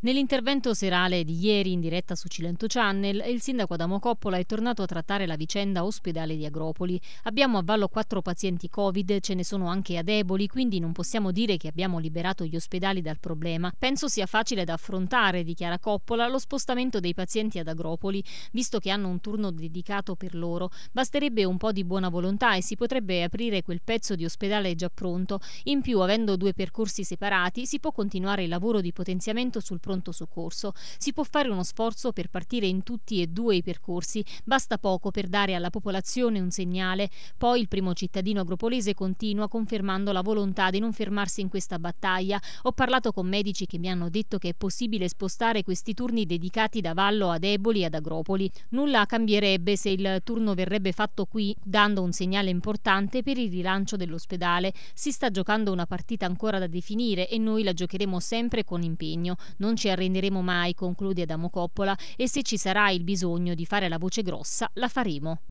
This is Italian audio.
Nell'intervento serale di ieri in diretta su Cilento Channel, il sindaco Adamo Coppola è tornato a trattare la vicenda ospedale di Agropoli. Abbiamo a Vallo quattro pazienti Covid, ce ne sono anche a deboli, quindi non possiamo dire che abbiamo liberato gli ospedali dal problema. Penso sia facile da affrontare, dichiara Coppola, lo spostamento dei pazienti ad Agropoli, visto che hanno un turno dedicato per loro. Basterebbe un po' di buona volontà e si potrebbe aprire quel pezzo di ospedale già pronto. In più, avendo due percorsi separati, si può continuare il lavoro di potenziamento sul pronto soccorso. Si può fare uno sforzo per partire in tutti e due i percorsi, basta poco per dare alla popolazione un segnale. Poi il primo cittadino agropolese continua confermando la volontà di non fermarsi in questa battaglia. Ho parlato con medici che mi hanno detto che è possibile spostare questi turni dedicati da Vallo ad Eboli ad Agropoli. Nulla cambierebbe se il turno verrebbe fatto qui, dando un segnale importante per il rilancio dell'ospedale. Si sta giocando una partita ancora da definire e noi la giocheremo sempre con impegno. Non ci arrenderemo mai, conclude Adamo Coppola, e se ci sarà il bisogno di fare la voce grossa, la faremo.